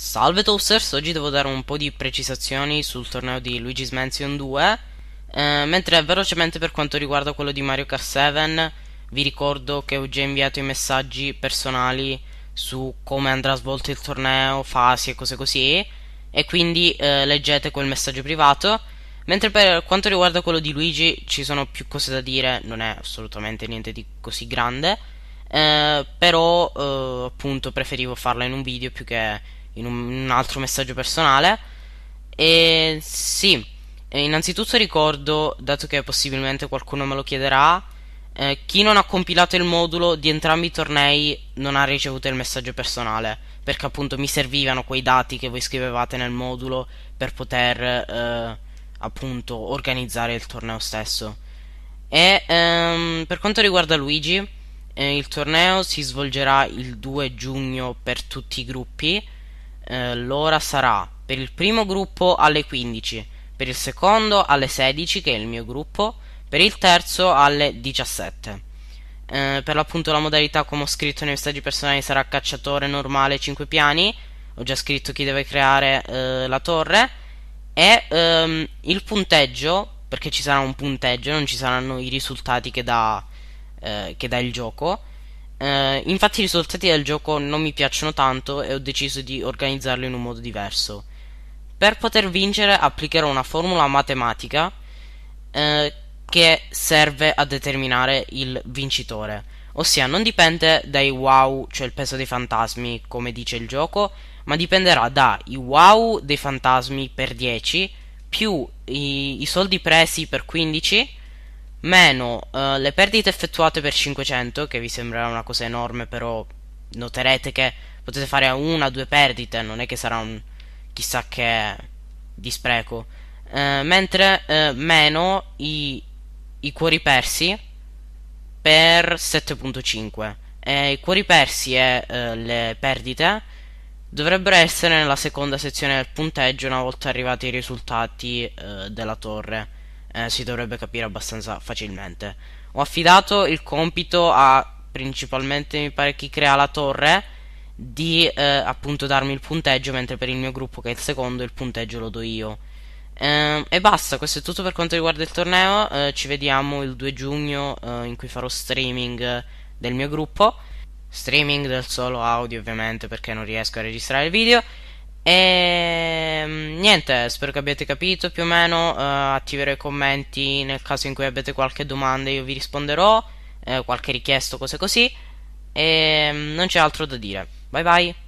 Salve Toasters, oggi devo dare un po' di precisazioni sul torneo di Luigi's Mansion 2 eh, Mentre velocemente per quanto riguarda quello di Mario Kart 7 Vi ricordo che ho già inviato i messaggi personali su come andrà svolto il torneo, fasi e cose così E quindi eh, leggete quel messaggio privato Mentre per quanto riguarda quello di Luigi ci sono più cose da dire, non è assolutamente niente di così grande eh, Però eh, appunto preferivo farla in un video più che in un, in un altro messaggio personale. E sì, innanzitutto ricordo, dato che possibilmente qualcuno me lo chiederà, eh, chi non ha compilato il modulo di entrambi i tornei non ha ricevuto il messaggio personale, perché appunto mi servivano quei dati che voi scrivevate nel modulo per poter eh, appunto organizzare il torneo stesso. E ehm, per quanto riguarda Luigi, eh, il torneo si svolgerà il 2 giugno per tutti i gruppi eh, l'ora sarà per il primo gruppo alle 15, per il secondo alle 16 che è il mio gruppo, per il terzo alle 17. Eh, per l'appunto la modalità come ho scritto nei messaggi personali sarà cacciatore normale 5 piani, ho già scritto chi deve creare eh, la torre e ehm, il punteggio, perché ci sarà un punteggio, non ci saranno i risultati che dà, eh, che dà il gioco eh, infatti i risultati del gioco non mi piacciono tanto e ho deciso di organizzarlo in un modo diverso. Per poter vincere applicherò una formula matematica eh, che serve a determinare il vincitore, ossia non dipende dai wow, cioè il peso dei fantasmi come dice il gioco, ma dipenderà dai wow dei fantasmi per 10 più i, i soldi presi per 15 meno uh, le perdite effettuate per 500, che vi sembrerà una cosa enorme, però noterete che potete fare una o due perdite, non è che sarà un chissà che di spreco. Uh, mentre uh, meno i, i, cuori persi per 7.5. E I cuori persi e le perdite dovrebbero essere nella seconda sezione del punteggio una volta arrivati i risultati della torre eh, si dovrebbe capire abbastanza facilmente. Ho affidato il compito a principalmente mi pare chi crea la torre di eh, appunto darmi il punteggio, mentre per il mio gruppo che è il secondo il punteggio lo do io. Eh, e basta, questo è tutto per quanto riguarda il torneo, eh, ci vediamo il 2 giugno eh, in cui farò streaming del mio gruppo, streaming del solo audio ovviamente perché non riesco a registrare il video. E ehm, niente, spero che abbiate capito più o meno. Uh, eh, attiverò i commenti nel caso in cui abbiate qualche domanda, io vi risponderò. Eh, qualche richiesto, cose così. E ehm, non c'è altro da dire. Bye bye.